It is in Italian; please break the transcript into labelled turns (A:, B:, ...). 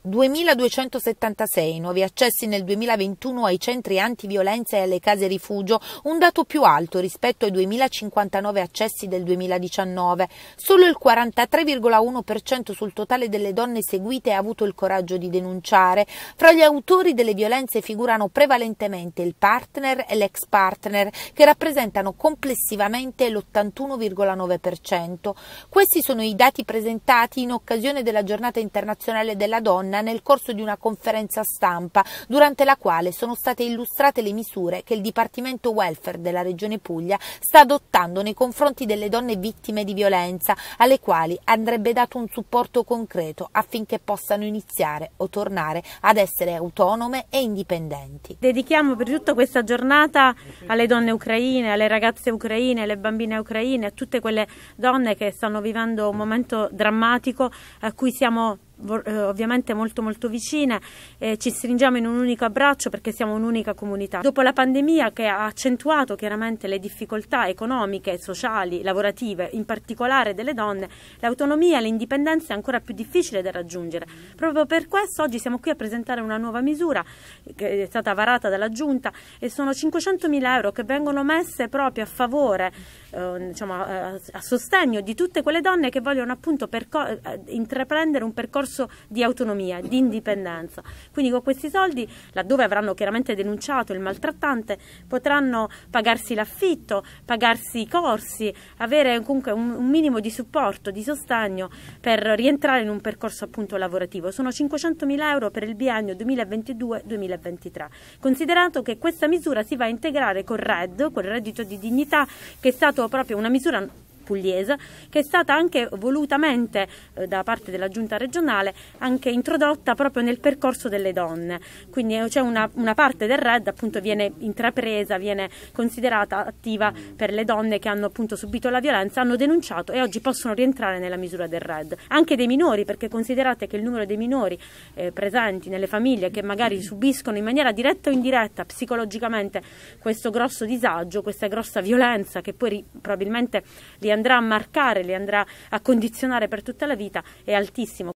A: 2276 nuovi accessi nel 2021 ai centri antiviolenza e alle case rifugio, un dato più alto rispetto ai 2059 accessi del 2019. Solo il 43,1% sul totale delle donne seguite ha avuto il coraggio di denunciare. Fra gli autori delle violenze figurano prevalentemente il partner e l'ex partner, che rappresentano complessivamente l'81,9%. Questi sono i dati presentati in occasione della giornata internazionale della donna donna nel corso di una conferenza stampa durante la quale sono state illustrate le misure che il Dipartimento Welfare della Regione Puglia sta adottando nei confronti delle donne vittime di violenza, alle quali andrebbe dato un supporto concreto affinché possano iniziare o tornare ad essere autonome e indipendenti.
B: Dedichiamo per tutta questa giornata alle donne ucraine, alle ragazze ucraine, alle bambine ucraine, a tutte quelle donne che stanno vivendo un momento drammatico a cui siamo eh, ovviamente molto molto vicine, eh, ci stringiamo in un unico abbraccio perché siamo un'unica comunità. Dopo la pandemia che ha accentuato chiaramente le difficoltà economiche, sociali, lavorative, in particolare delle donne, l'autonomia e l'indipendenza è ancora più difficile da raggiungere. Proprio per questo oggi siamo qui a presentare una nuova misura che è stata varata dalla Giunta e sono 500.000 euro che vengono messe proprio a favore, eh, diciamo, a, eh, a, sostegno di tutte quelle donne che vogliono appunto eh, intraprendere un percorso discorso di autonomia, di indipendenza. Quindi con questi soldi, laddove avranno chiaramente denunciato il maltrattante, potranno pagarsi l'affitto, pagarsi i corsi, avere comunque un, un, minimo di supporto, di sostegno per rientrare in un percorso appunto lavorativo. Sono 500.000 euro per il biennio 2022-2023. Considerato che questa misura si va a integrare col RED, col reddito di dignità, che è stata proprio una misura pugliese che è stata anche volutamente eh, da parte della giunta regionale anche introdotta proprio nel percorso delle donne quindi eh, c'è cioè una, una, parte del RED appunto viene intrapresa viene considerata attiva per le donne che hanno appunto subito la violenza hanno denunciato e oggi possono rientrare nella misura del RED anche dei minori perché considerate che il numero dei minori eh, presenti nelle famiglie che magari subiscono in maniera diretta o indiretta psicologicamente questo grosso disagio questa grossa violenza che poi probabilmente li andrà a marcare, li andrà a condizionare per tutta la vita è altissimo.